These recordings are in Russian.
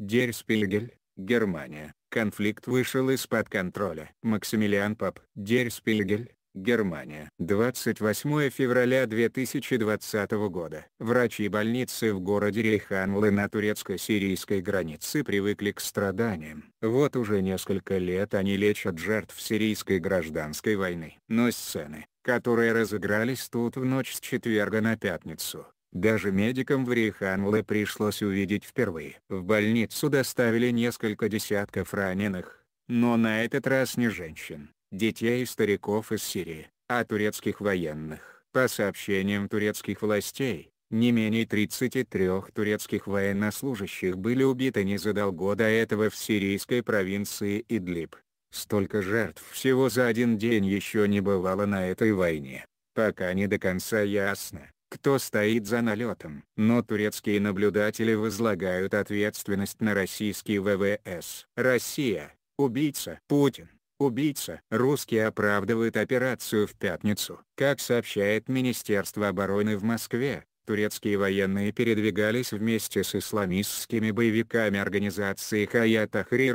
Дерспильгель, Германия. Конфликт вышел из-под контроля. Максимилиан Пап, Дерспильгель, Германия. 28 февраля 2020 года. Врачи больницы в городе Рейханлы на турецко-сирийской границе привыкли к страданиям. Вот уже несколько лет они лечат жертв сирийской гражданской войны. Но сцены, которые разыгрались тут в ночь с четверга на пятницу, даже медикам в Риханле пришлось увидеть впервые. В больницу доставили несколько десятков раненых, но на этот раз не женщин, детей и стариков из Сирии, а турецких военных. По сообщениям турецких властей, не менее 33 турецких военнослужащих были убиты незадолго до этого в сирийской провинции Идлиб. Столько жертв всего за один день еще не бывало на этой войне. Пока не до конца ясно, кто стоит за налетом. Но турецкие наблюдатели возлагают ответственность на российские ВВС. Россия – убийца. Путин – убийца. Русские оправдывают операцию в пятницу. Как сообщает Министерство обороны в Москве, турецкие военные передвигались вместе с исламистскими боевиками организации Хаят Ахри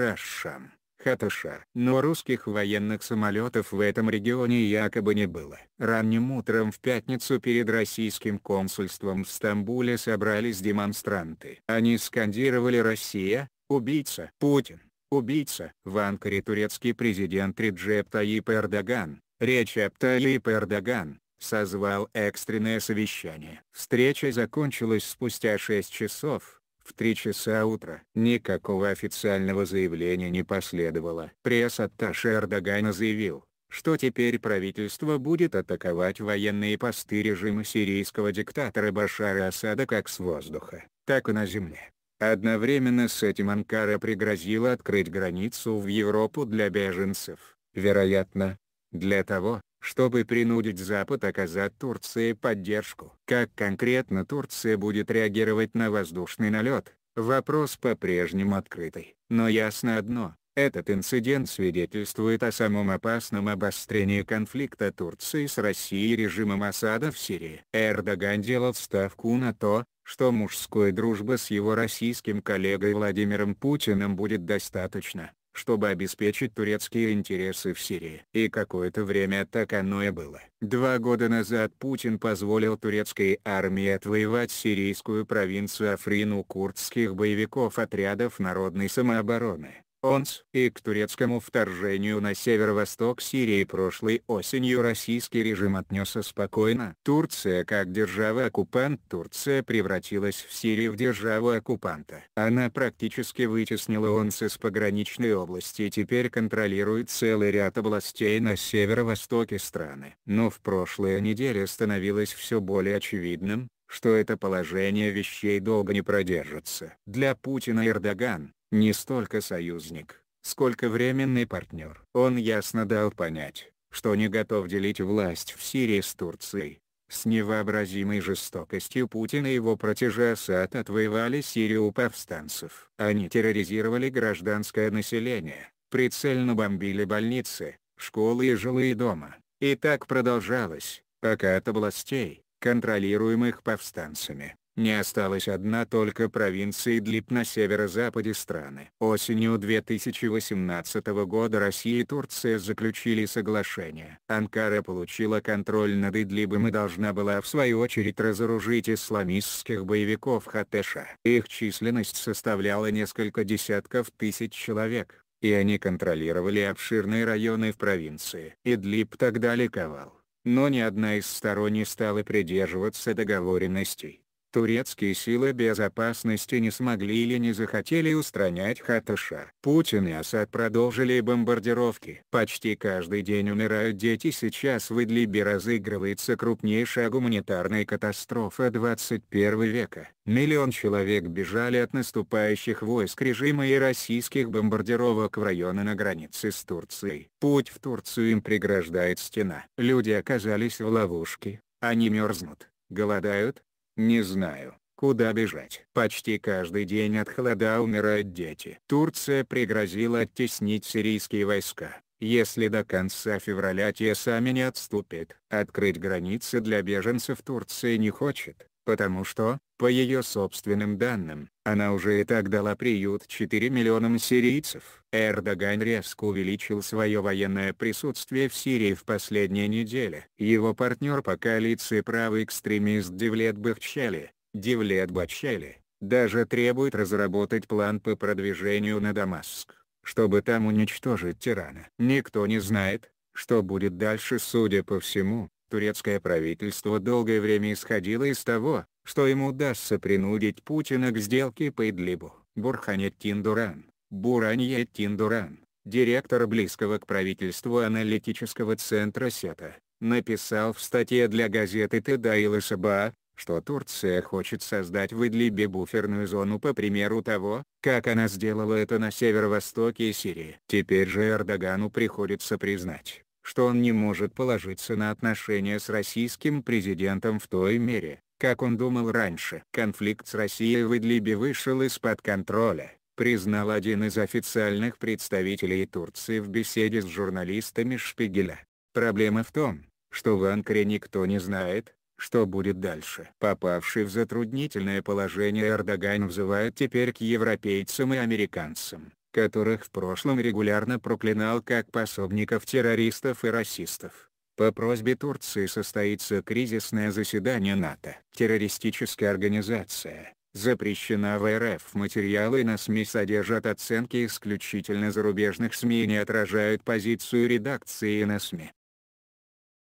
Хатыша. Но русских военных самолетов в этом регионе якобы не было. Ранним утром в пятницу перед российским консульством в Стамбуле собрались демонстранты. Они скандировали «Россия! Убийца! Путин! Убийца!» В Анкаре турецкий президент Реджеп Таип Эрдоган, речь об Таип Эрдоган, созвал экстренное совещание. Встреча закончилась спустя 6 часов, в три часа утра никакого официального заявления не последовало. Пресс-атташе Эрдогана заявил, что теперь правительство будет атаковать военные посты режима сирийского диктатора Башара Асада как с воздуха, так и на земле. Одновременно с этим Анкара пригрозила открыть границу в Европу для беженцев, вероятно, для того, чтобы принудить Запад оказать Турции поддержку. Как конкретно Турция будет реагировать на воздушный налет, вопрос по-прежнему открытый. Но ясно одно, этот инцидент свидетельствует о самом опасном обострении конфликта Турции с Россией и режимом Асада в Сирии. Эрдоган делал ставку на то, что мужской дружбы с его российским коллегой Владимиром Путиным будет достаточно, чтобы обеспечить турецкие интересы в Сирии. И какое-то время так оно и было. Два года назад Путин позволил турецкой армии отвоевать сирийскую провинцию Африну курдских боевиков отрядов народной самообороны. Онс, и к турецкому вторжению на северо-восток Сирии прошлой осенью российский режим отнесся спокойно. Турция как держава-оккупант Турция превратилась в Сирию в державу-оккупанта. Она практически вытеснила Онс из пограничной области и теперь контролирует целый ряд областей на северо-востоке страны. Но в прошлой неделе становилось все более очевидным, что это положение вещей долго не продержится. Для Путина и Эрдоган, не столько союзник, сколько временный партнер. Он ясно дал понять, что не готов делить власть в Сирии с Турцией. С невообразимой жестокостью Путин и его протеже Асад отвоевали Сирию у повстанцев. Они терроризировали гражданское население, прицельно бомбили больницы, школы и жилые дома. И так продолжалось, пока от областей, контролируемых повстанцами, не осталась одна только провинция Идлиб на северо-западе страны. Осенью 2018 года Россия и Турция заключили соглашение. Анкара получила контроль над Идлибом и должна была в свою очередь разоружить исламистских боевиков Хатеша. Их численность составляла несколько десятков тысяч человек и они контролировали обширные районы в провинции. Идлиб тогда ликовал, но ни одна из сторон не стала придерживаться договоренностей турецкие силы безопасности не смогли или не захотели устранять Хаташа. Путин и Асад продолжили бомбардировки. Почти каждый день умирают дети сейчас в Идлибе разыгрывается крупнейшая гуманитарная катастрофа 21 века. Миллион человек бежали от наступающих войск режима и российских бомбардировок в районы на границе с Турцией. Путь в Турцию им преграждает стена. Люди оказались в ловушке, они мерзнут, голодают, не знаю, куда бежать. Почти каждый день от холода умирают дети. Турция пригрозила оттеснить сирийские войска, если до конца февраля те сами не отступят. Открыть границы для беженцев Турция не хочет потому что, по ее собственным данным, она уже и так дала приют 4 миллионам сирийцев. Эрдоган резко увеличил свое военное присутствие в Сирии в последние недели. Его партнер по коалиции правый экстремист Девлет Бахчели, Девлет Бахчели, даже требует разработать план по продвижению на Дамаск, чтобы там уничтожить тирана. Никто не знает, что будет дальше судя по всему, Турецкое правительство долгое время исходило из того, что ему удастся принудить Путина к сделке по Идлибу. Бурханеттин Дуран, Бураньеттин Дуран, директор близкого к правительству аналитического центра СЕТА, написал в статье для газеты Тедаила Саба, что Турция хочет создать в Идлибе буферную зону по примеру того, как она сделала это на северо-востоке Сирии. Теперь же Эрдогану приходится признать, что он не может положиться на отношения с российским президентом в той мере, как он думал раньше. Конфликт с Россией в Идлибе вышел из-под контроля, признал один из официальных представителей Турции в беседе с журналистами Шпигеля. Проблема в том, что в Анкаре никто не знает, что будет дальше. Попавший в затруднительное положение Эрдоган взывает теперь к европейцам и американцам, которых в прошлом регулярно проклинал как пособников террористов и расистов. По просьбе Турции состоится кризисное заседание НАТО. Террористическая организация, запрещена в РФ. Материалы на СМИ содержат оценки исключительно зарубежных СМИ и не отражают позицию редакции на СМИ.